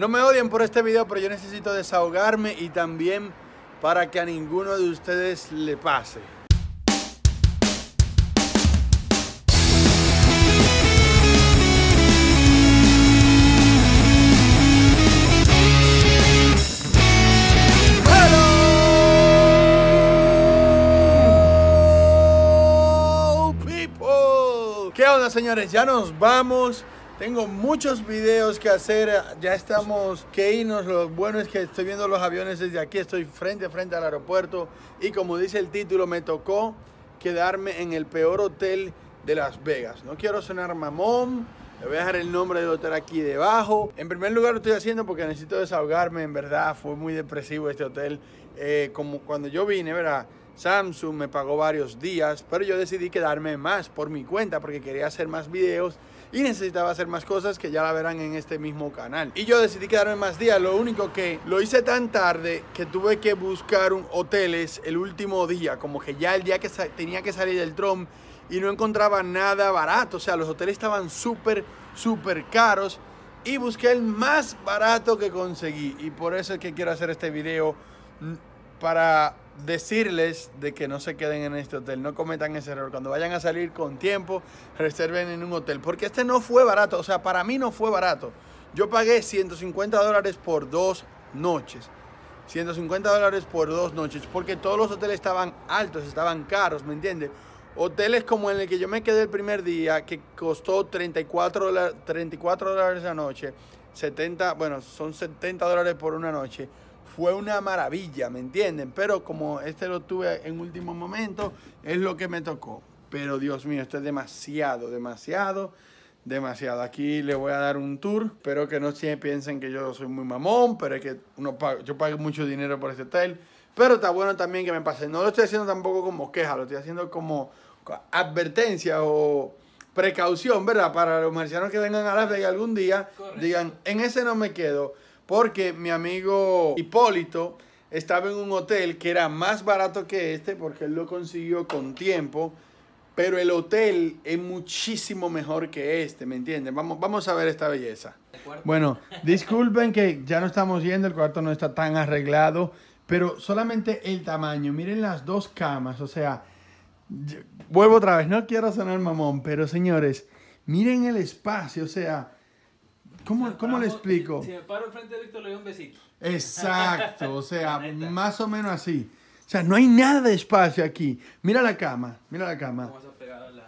No me odien por este video, pero yo necesito desahogarme y también para que a ninguno de ustedes le pase. ¿Qué onda señores? Ya nos vamos. Tengo muchos videos que hacer, ya estamos que irnos, lo bueno es que estoy viendo los aviones desde aquí, estoy frente a frente al aeropuerto y como dice el título, me tocó quedarme en el peor hotel de Las Vegas. No quiero sonar mamón, le voy a dejar el nombre del hotel aquí debajo. En primer lugar lo estoy haciendo porque necesito desahogarme, en verdad fue muy depresivo este hotel. Eh, como cuando yo vine, ¿verdad? Samsung me pagó varios días, pero yo decidí quedarme más por mi cuenta porque quería hacer más videos y necesitaba hacer más cosas que ya la verán en este mismo canal. Y yo decidí quedarme más días, lo único que lo hice tan tarde que tuve que buscar un hoteles el último día, como que ya el día que tenía que salir del Trump y no encontraba nada barato, o sea, los hoteles estaban súper, súper caros y busqué el más barato que conseguí y por eso es que quiero hacer este video mm, para decirles de que no se queden en este hotel, no cometan ese error. Cuando vayan a salir con tiempo, reserven en un hotel, porque este no fue barato, o sea, para mí no fue barato. Yo pagué 150 dólares por dos noches. 150 dólares por dos noches, porque todos los hoteles estaban altos, estaban caros, ¿me entiendes? Hoteles como en el que yo me quedé el primer día, que costó 34, 34 dólares la noche, 70, bueno, son 70 dólares por una noche fue una maravilla, ¿me entienden? Pero como este lo tuve en último momento, es lo que me tocó. Pero Dios mío, esto es demasiado, demasiado, demasiado. Aquí les voy a dar un tour. pero que no se piensen que yo soy muy mamón, pero es que yo pago mucho dinero por este hotel. Pero está bueno también que me pase. No lo estoy haciendo tampoco como queja, lo estoy haciendo como advertencia o precaución, ¿verdad? Para los marcianos que vengan a Las Vegas algún día, digan, en ese no me quedo porque mi amigo Hipólito estaba en un hotel que era más barato que este porque él lo consiguió con tiempo, pero el hotel es muchísimo mejor que este, ¿me entienden? Vamos, vamos a ver esta belleza. Bueno, disculpen que ya no estamos yendo, el cuarto no está tan arreglado, pero solamente el tamaño, miren las dos camas, o sea, vuelvo otra vez, no quiero sonar mamón, pero señores, miren el espacio, o sea ¿Cómo, le explico? Si me paro enfrente de Víctor, le doy un besito. Exacto, o sea, más o menos así. O sea, no hay nada de espacio aquí. Mira la cama, mira la cama.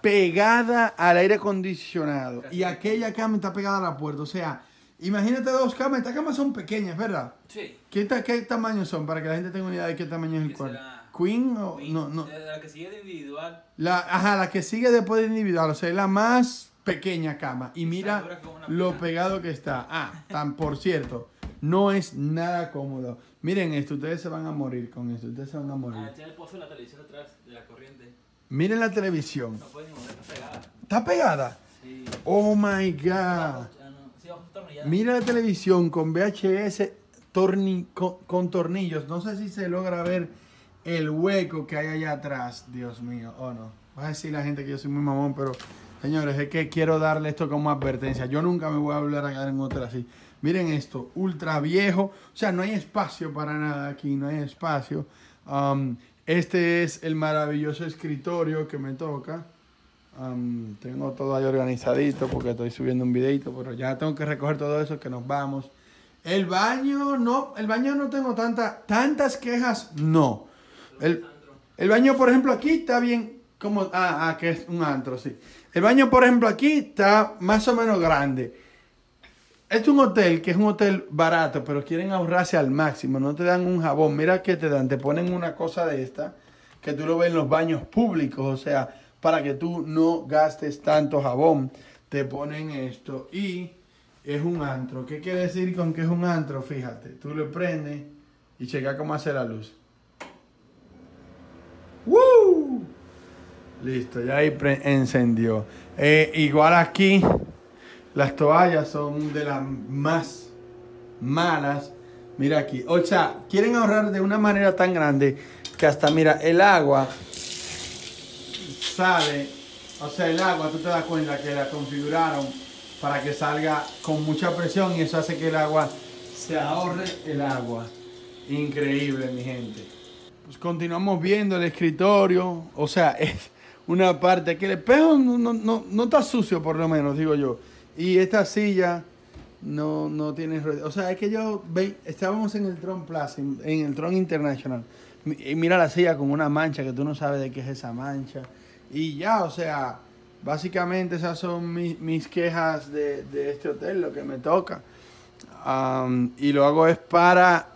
Pegada al aire acondicionado. y aquella cama está pegada a la puerta. O sea, imagínate dos camas. Estas camas son pequeñas, ¿verdad? Sí. ¿Qué, tamaño son? Para que la gente tenga una idea de qué tamaño es el cuarto. ¿Queen o...? No, no. La que sigue de individual. La, ajá, la que sigue después de individual. O sea, es la más pequeña cama. Y mira lo pegado que está. Ah, tan por cierto, no es nada cómodo. Miren esto, ustedes se van a morir con esto. Ustedes se van a morir. Ah, la televisión atrás, de la corriente. Miren la televisión. está pegada. ¿Está pegada? Oh my God. Ah, mira la televisión con VHS con, tornillos. No sé si se logra ver el hueco que hay allá atrás. Dios mío, oh no. Va a decir la gente que yo soy muy mamón, pero señores, es que quiero darle esto como advertencia. Yo nunca me voy a hablar quedar en otra así. Miren esto, ultra viejo. O sea, no hay espacio para nada aquí, no hay espacio. Um, este es el maravilloso escritorio que me toca. Um, tengo todo ahí organizadito porque estoy subiendo un videito, pero ya tengo que recoger todo eso que nos vamos. El baño, no, el baño no tengo tanta, tantas quejas, no. El, el baño, por ejemplo, aquí está bien ¿Cómo? Ah, ah, que es un antro, sí. El baño, por ejemplo, aquí está más o menos grande. es un hotel que es un hotel barato, pero quieren ahorrarse al máximo. No te dan un jabón. Mira qué te dan. Te ponen una cosa de esta que tú lo ves en los baños públicos. O sea, para que tú no gastes tanto jabón. Te ponen esto y es un antro. ¿Qué quiere decir con que es un antro? Fíjate. Tú le prendes y checa cómo hace la luz. Listo, ya ahí encendió. Eh, igual aquí, las toallas son de las más malas. Mira aquí, o sea, quieren ahorrar de una manera tan grande que hasta, mira, el agua sale, o sea, el agua, tú te das cuenta que la configuraron para que salga con mucha presión y eso hace que el agua se ahorre el agua. Increíble, mi gente. Pues continuamos viendo el escritorio, o sea, es una parte. que el espejo no, está sucio, por lo menos, digo yo. Y esta silla no, no tiene O sea, es que yo estábamos en el Tron Plaza, en, el Tron International. Y mira la silla con una mancha que tú no sabes de qué es esa mancha. Y ya, o sea, básicamente esas son mis, quejas de, este hotel, lo que me toca. y lo hago es para...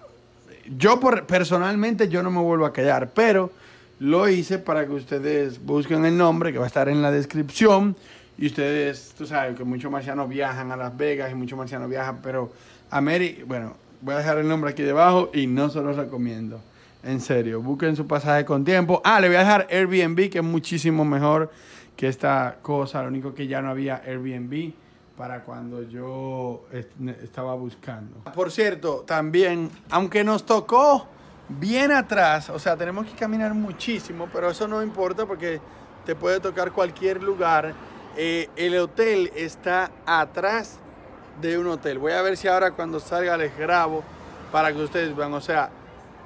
Yo personalmente yo no me vuelvo a quedar, pero lo hice para que ustedes busquen el nombre que va a estar en la descripción. Y ustedes, tú sabes que muchos marcianos viajan a Las Vegas y muchos marcianos viajan, pero a mary bueno, voy a dejar el nombre aquí debajo y no se los recomiendo. En serio, busquen su pasaje con tiempo. Ah, le voy a dejar Airbnb, que es muchísimo mejor que esta cosa. Lo único que ya no había Airbnb para cuando yo estaba buscando. Por cierto, también, aunque nos tocó bien atrás, o sea, tenemos que caminar muchísimo, pero eso no importa porque te puede tocar cualquier lugar. Eh, el hotel está atrás de un hotel. Voy a ver si ahora cuando salga les grabo para que ustedes vean. O sea,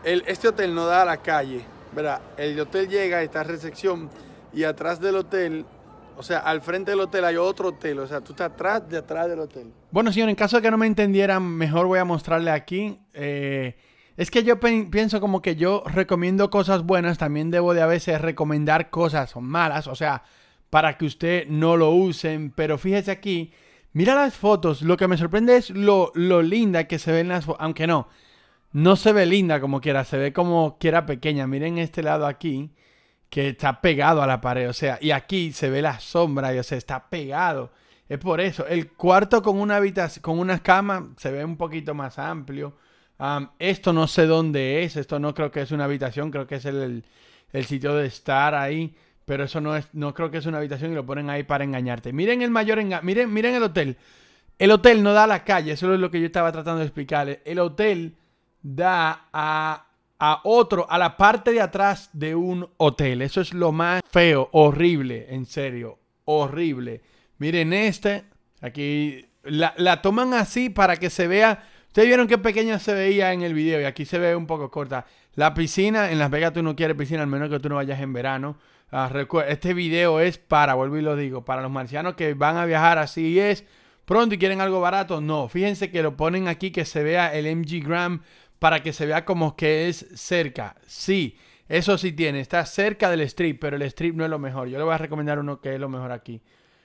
este hotel no da a la calle, ¿verdad? El hotel llega a esta recepción y atrás del hotel o sea, al frente del hotel hay otro hotel. O sea, tú estás atrás de atrás del hotel. Bueno, señor, en caso de que no me entendieran, mejor voy a mostrarle aquí eh, es que yo pienso como que yo recomiendo cosas buenas, también debo de a veces recomendar cosas malas, o sea, para que usted no lo usen, pero fíjese aquí, mira las fotos, lo que me sorprende es lo, linda que se ven las fotos, aunque no, no se ve linda como quiera, se ve como quiera pequeña, miren este lado aquí, que está pegado a la pared, o sea, y aquí se ve la sombra, y, o sea, está pegado. Es por eso. El cuarto con una habitación, con una cama se ve un poquito más amplio esto no sé dónde es, esto no creo que es una habitación, creo que es el, sitio de estar ahí, pero eso no es, no creo que es una habitación y lo ponen ahí para engañarte. Miren el mayor miren, miren el hotel. El hotel no da a la calle, eso es lo que yo estaba tratando de explicarles. El hotel da a, a otro, a la parte de atrás de un hotel. Eso es lo más feo, horrible, en serio, horrible. Miren este, aquí la, la toman así para que se vea Ustedes vieron qué pequeño se veía en el video y aquí se ve un poco corta. La piscina, en Las Vegas tú no quieres piscina, al menos que tú no vayas en verano. Ah, este video es para, vuelvo y lo digo, para los marcianos que van a viajar así es pronto y quieren algo barato. No, fíjense que lo ponen aquí que se vea el MG Gram para que se vea como que es cerca. Sí, eso sí tiene, está cerca del strip, pero el strip no es lo mejor. Yo le voy a recomendar uno que es lo mejor aquí.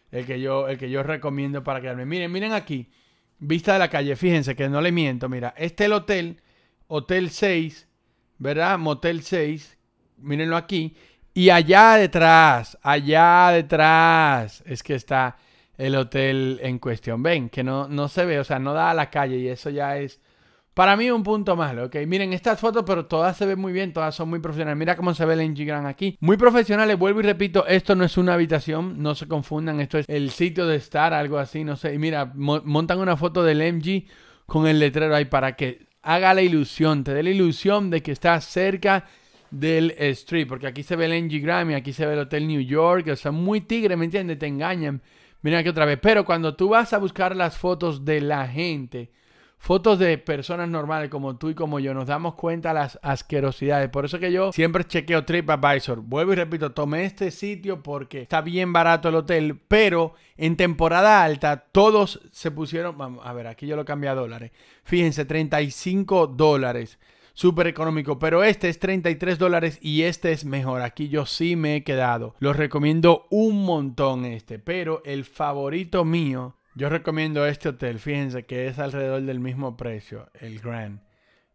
El que yo, el que yo recomiendo para quedarme. Miren, miren aquí vista de la calle. Fíjense que no le miento. Mira, este es el hotel, Hotel 6, ¿verdad? Motel 6, mírenlo aquí. Y allá detrás, allá detrás, es que está el hotel en cuestión. Ven, que no, no se ve, o sea, no da a la calle y eso ya es para mí un punto malo, ¿ok? Miren estas fotos, pero todas se ven muy bien, todas son muy profesionales. Mira cómo se ve el Engigram aquí. Muy profesionales, vuelvo y repito, esto no es una habitación, no se confundan, esto es el sitio de estar, algo así, no sé. Y mira, montan una foto del MG con el letrero ahí para que haga la ilusión, te dé la ilusión de que está cerca del street, porque aquí se ve el Engigram y aquí se ve el Hotel New York, o sea, muy tigre, ¿me entiendes? Te engañan. Mira aquí otra vez, pero cuando tú vas a buscar las fotos de la gente, fotos de personas normales como tú y como yo, nos damos cuenta las asquerosidades. Por eso que yo siempre chequeo TripAdvisor. Vuelvo y repito, tomé este sitio porque está bien barato el hotel, pero en temporada alta todos se pusieron, a ver, aquí yo lo cambié a dólares. Fíjense, 35 dólares. Súper económico, pero este es 33 dólares y este es mejor. Aquí yo sí me he quedado. Los recomiendo un montón este, pero el favorito mío yo recomiendo este hotel, fíjense que es alrededor del mismo precio, el Grand.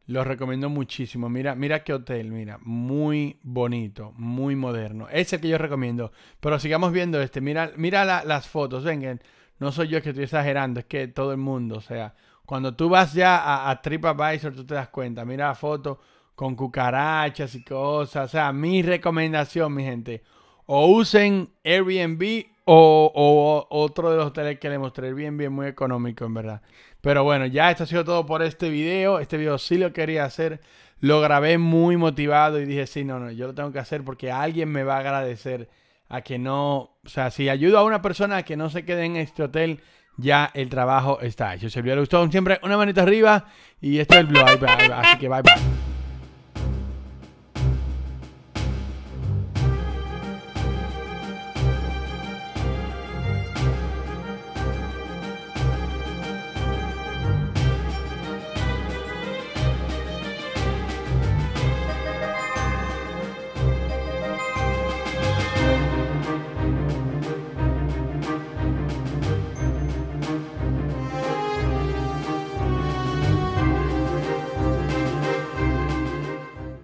Lo recomiendo muchísimo. Mira, mira qué hotel, mira, muy bonito, muy moderno. Es el que yo recomiendo. Pero sigamos viendo este. Mira, mira las fotos, vengan. No soy yo que estoy exagerando, es que todo el mundo, o sea, cuando tú vas ya a, a TripAdvisor, tú te das cuenta. Mira la foto con cucarachas y cosas. O sea, mi recomendación, mi gente, o usen Airbnb o, o, otro de los hoteles que le mostré bien, bien, muy económico, en verdad. Pero bueno, ya esto ha sido todo por este video. Este video sí lo quería hacer. Lo grabé muy motivado y dije, sí, no, no, yo lo tengo que hacer porque alguien me va a agradecer a que no, o sea, si ayudo a una persona a que no se quede en este hotel, ya el trabajo está hecho. Si el ha gustado siempre una manita arriba y esto es el blog. Así que bye bye.